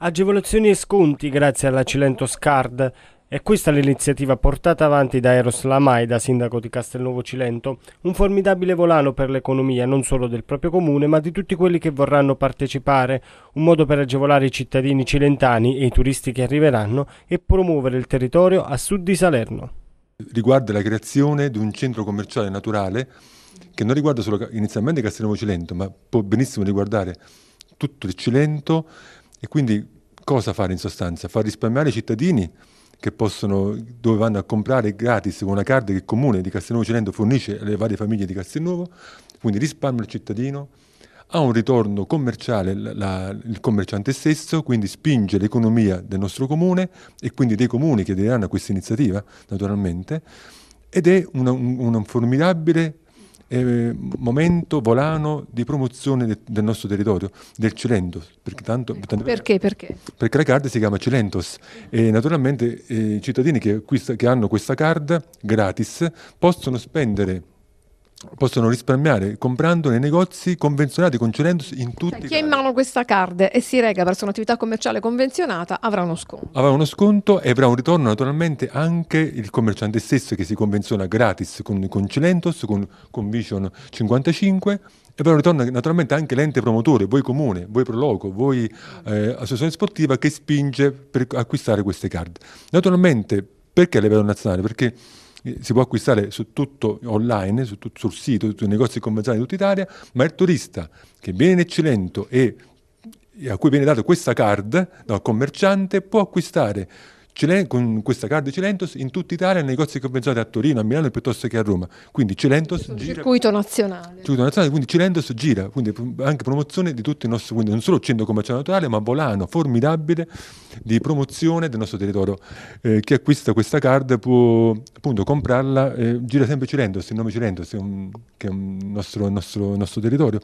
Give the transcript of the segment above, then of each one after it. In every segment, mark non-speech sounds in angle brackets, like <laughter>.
Agevolazioni e sconti grazie alla Cilento Scard. È questa l'iniziativa portata avanti da Eros Lamaida, sindaco di Castelnuovo Cilento, un formidabile volano per l'economia non solo del proprio comune ma di tutti quelli che vorranno partecipare, un modo per agevolare i cittadini cilentani e i turisti che arriveranno e promuovere il territorio a sud di Salerno. Riguarda la creazione di un centro commerciale naturale che non riguarda solo inizialmente Castelnuovo Cilento ma può benissimo riguardare tutto il Cilento e quindi cosa fare in sostanza? Far risparmiare i cittadini che possono, dove vanno a comprare gratis con una carta che il comune di Castelnuovo Cilento fornisce alle varie famiglie di Castelnuovo, quindi risparmio il cittadino, ha un ritorno commerciale la, il commerciante stesso, quindi spinge l'economia del nostro comune e quindi dei comuni che aderiranno a questa iniziativa, naturalmente, ed è una, un, un formidabile eh, momento, volano di promozione de, del nostro territorio, del Cilentos. Perché, tanto, tanto perché, perché? perché la card si chiama Cilentos e naturalmente eh, i cittadini che, che hanno questa card gratis possono spendere possono risparmiare comprando nei negozi convenzionati, concedendosi in cioè, tutti Chi ha in mano questa card e si rega verso un'attività commerciale convenzionata avrà uno sconto. Avrà uno sconto e avrà un ritorno naturalmente anche il commerciante stesso che si convenziona gratis con, con con, con Vision 55 e avrà un ritorno naturalmente anche l'ente promotore, voi comune, voi proloco, voi eh, associazione sportiva che spinge per acquistare queste card. Naturalmente, perché a livello nazionale? Perché eh, si può acquistare su tutto online, su tutto, sul sito, su tutti i negozi commerciali di tutta Italia, ma il turista che viene in Eccellento e a cui viene data questa card dal commerciante può acquistare con questa card Celentos in tutta Italia, nei negozi compensati a Torino, a Milano piuttosto che a Roma. Quindi Celentos gira. Circuito nazionale. Circuito nazionale, quindi Celentos gira, quindi anche promozione di tutto il nostro, quindi non solo centro commerciale naturale, ma volano formidabile di promozione del nostro territorio. Eh, chi acquista questa card può appunto comprarla, eh, gira sempre Celentos, il nome Celentos, che è un nostro, nostro, nostro territorio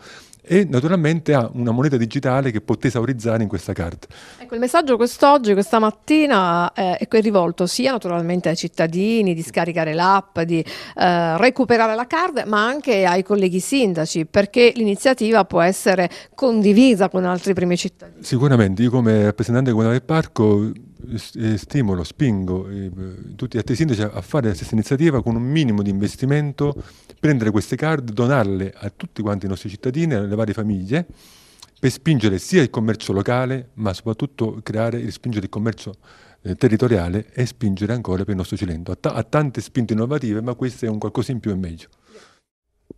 e naturalmente ha una moneta digitale che può tesaurizzare in questa carta. Ecco, il messaggio quest'oggi, questa mattina, eh, è rivolto sia naturalmente ai cittadini di scaricare l'app, di eh, recuperare la card, ma anche ai colleghi sindaci, perché l'iniziativa può essere condivisa con altri primi cittadini. Sicuramente, io come rappresentante comunale del parco eh, eh, stimolo, spingo eh, tutti gli altri sindaci a fare la stessa iniziativa con un minimo di investimento, prendere queste card, donarle a tutti quanti i nostri cittadini, alle varie famiglie, per spingere sia il commercio locale, ma soprattutto creare e spingere il commercio eh, territoriale e spingere ancora per il nostro cilento. Ha, t- ha tante spinte innovative, ma questo è un qualcosa in più e meglio.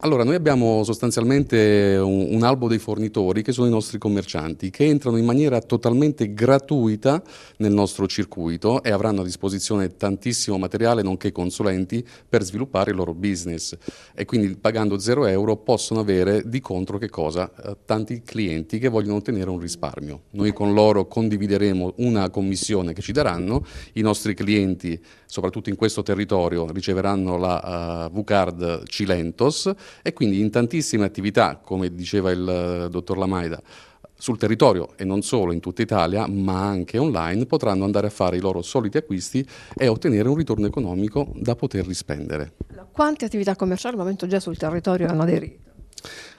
Allora, noi abbiamo sostanzialmente un, un, albo dei fornitori che sono i nostri commercianti che entrano in maniera totalmente gratuita nel nostro circuito e avranno a disposizione tantissimo materiale nonché consulenti per sviluppare il loro business e quindi pagando 0 euro possono avere di contro che cosa? Eh, tanti clienti che vogliono ottenere un risparmio. Noi con loro condivideremo una commissione che ci daranno, i nostri clienti soprattutto in questo territorio riceveranno la uh, eh, VCard Cilentos e quindi in tantissime attività, come diceva il eh, dottor Lamaida, sul territorio e non solo in tutta Italia, ma anche online, potranno andare a fare i loro soliti acquisti e ottenere un ritorno economico da poter rispendere. Quante attività commerciali al momento già sul territorio hanno aderito?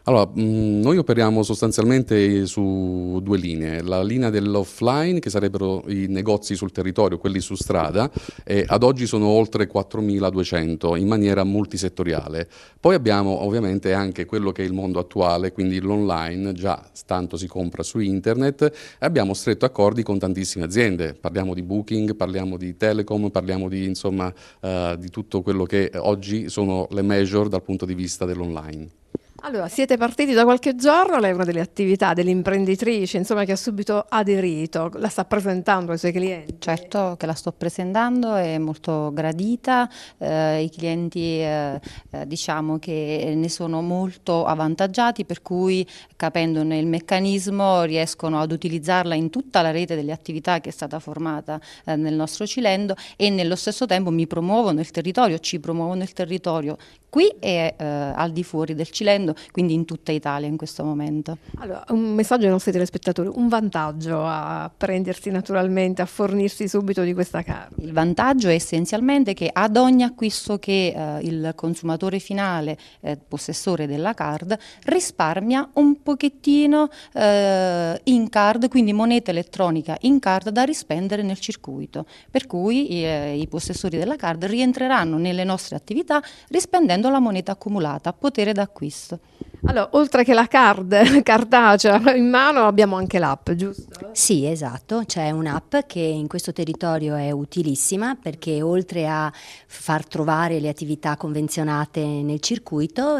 Allora, mm, noi operiamo sostanzialmente su due linee, la linea dell'offline che sarebbero i negozi sul territorio, quelli su strada, e ad oggi sono oltre 4.200 in maniera multisettoriale. Poi abbiamo ovviamente anche quello che è il mondo attuale, quindi l'online, già tanto si compra su internet, e abbiamo stretto accordi con tantissime aziende, parliamo di Booking, parliamo di Telecom, parliamo di, insomma, eh, di tutto quello che oggi sono le major dal punto di vista dell'online. Allora, siete partiti da qualche giorno, lei è una delle attività dell'imprenditrice, insomma, che ha subito aderito, la sta presentando ai suoi clienti? Certo che la sto presentando, è molto gradita, eh, i clienti eh, eh, diciamo che ne sono molto avvantaggiati, per cui capendone il meccanismo riescono ad utilizzarla in tutta la rete delle attività che è stata formata eh, nel nostro Cilendo e nello stesso tempo mi promuovono il territorio, ci promuovono il territorio qui e eh, al di fuori del Cilento, quindi in tutta Italia in questo momento. Allora, un messaggio ai nostri telespettatori, un vantaggio a prendersi naturalmente, a fornirsi subito di questa carne. Il vantaggio è essenzialmente che ad ogni acquisto che eh, il consumatore finale, eh, possessore della card, risparmia un pochettino eh, in card, quindi moneta elettronica in card da rispendere nel circuito, per cui eh, i possessori della card rientreranno nelle nostre attività rispendendo aggiungendo la moneta accumulata, potere d'acquisto. Allora, oltre che la card <laughs> cartacea in mano, abbiamo anche l'app, giusto? Sì, esatto, c'è un'app che in questo territorio è utilissima perché oltre a far trovare le attività convenzionate nel circuito,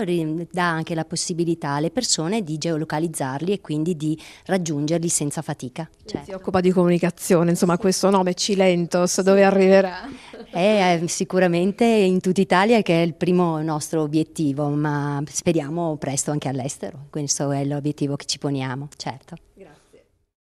dà anche la possibilità alle persone di geolocalizzarli e quindi di raggiungerli senza fatica. Certo. Si occupa di comunicazione, insomma, questo nome Cilentos dove arriverà? è eh, sicuramente in tutta Italia che è il primo nostro obiettivo, ma speriamo presto anche all'estero, questo è l'obiettivo che ci poniamo, certo.